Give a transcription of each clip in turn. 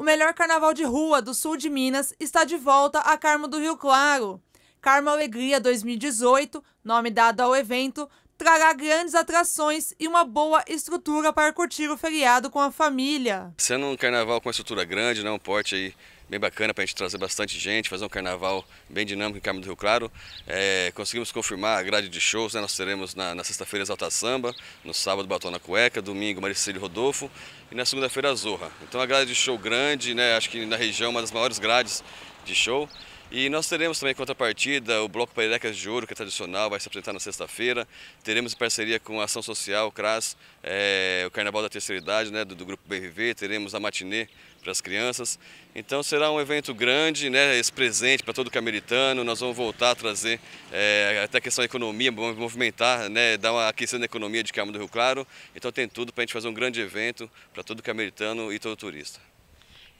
O melhor carnaval de rua do sul de Minas está de volta a Carmo do Rio Claro. Carmo Alegria 2018, nome dado ao evento, trará grandes atrações e uma boa estrutura para curtir o feriado com a família. Sendo um carnaval com uma estrutura grande, né, um porte aí bem bacana para a gente trazer bastante gente, fazer um carnaval bem dinâmico em Caminho do Rio Claro. É, conseguimos confirmar a grade de shows, né? nós teremos na, na sexta-feira Exalta Samba, no sábado Batom na Cueca, domingo Maricílio Rodolfo e na segunda-feira Zorra. Então a grade de show grande, né? acho que na região é uma das maiores grades de show. E nós teremos também contrapartida, o Bloco Pairecas de Ouro, que é tradicional, vai se apresentar na sexta-feira. Teremos em parceria com a Ação Social, CRAS, é, o Carnaval da Terceira Idade, né, do, do Grupo BRV. Teremos a matinê para as crianças. Então será um evento grande, né, esse presente para todo cameritano. Nós vamos voltar a trazer é, até a questão da economia, movimentar, né, dar uma aquecida na economia de Carmo do Rio Claro. Então tem tudo para a gente fazer um grande evento para todo cameritano e todo turista.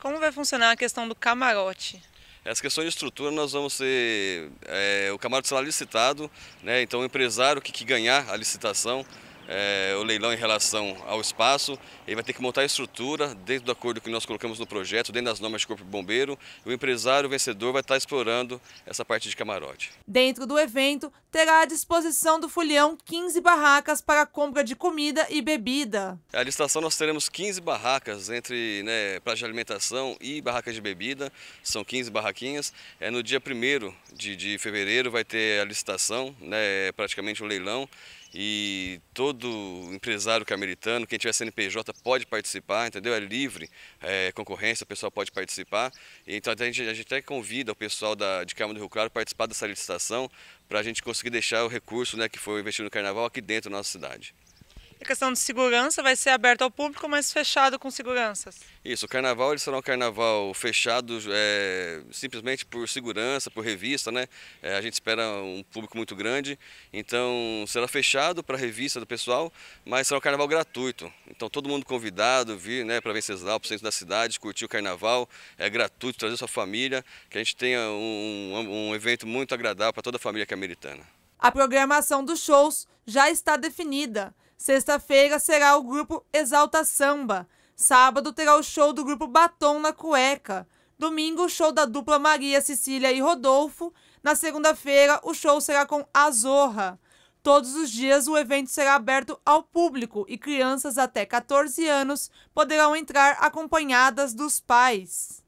Como vai funcionar a questão do camarote? As questões de estrutura, nós vamos ser é, o camarada será licitado, né? então o empresário que, que ganhar a licitação é, o leilão em relação ao espaço, ele vai ter que montar a estrutura dentro do acordo que nós colocamos no projeto, dentro das normas de corpo de bombeiro, o empresário o vencedor vai estar explorando essa parte de camarote. Dentro do evento, terá à disposição do folião 15 barracas para compra de comida e bebida. A licitação nós teremos 15 barracas entre né, praça de alimentação e barracas de bebida, são 15 barraquinhas. É, no dia 1 de, de fevereiro vai ter a licitação, né, praticamente o um leilão e todo empresário cameritano, é quem tiver CNPJ pode participar, entendeu? É livre, é, concorrência, o pessoal pode participar. Então a gente, a gente até convida o pessoal da, de Câmara do Rio Claro a participar dessa licitação para a gente conseguir deixar o recurso né, que foi investido no carnaval aqui dentro da nossa cidade questão de segurança, vai ser aberto ao público, mas fechado com seguranças. Isso, o carnaval ele será um carnaval fechado é, simplesmente por segurança, por revista, né? É, a gente espera um público muito grande, então será fechado para a revista do pessoal, mas será um carnaval gratuito. Então todo mundo convidado vir né, para Venceslau, para o centro da cidade, curtir o carnaval, é gratuito, trazer sua família, que a gente tenha um, um evento muito agradável para toda a família cameritana. É a programação dos shows já está definida. Sexta-feira será o grupo Exalta Samba. Sábado terá o show do grupo Batom na Cueca. Domingo, o show da dupla Maria Cecília e Rodolfo. Na segunda-feira, o show será com Azorra. Todos os dias, o evento será aberto ao público e crianças até 14 anos poderão entrar acompanhadas dos pais.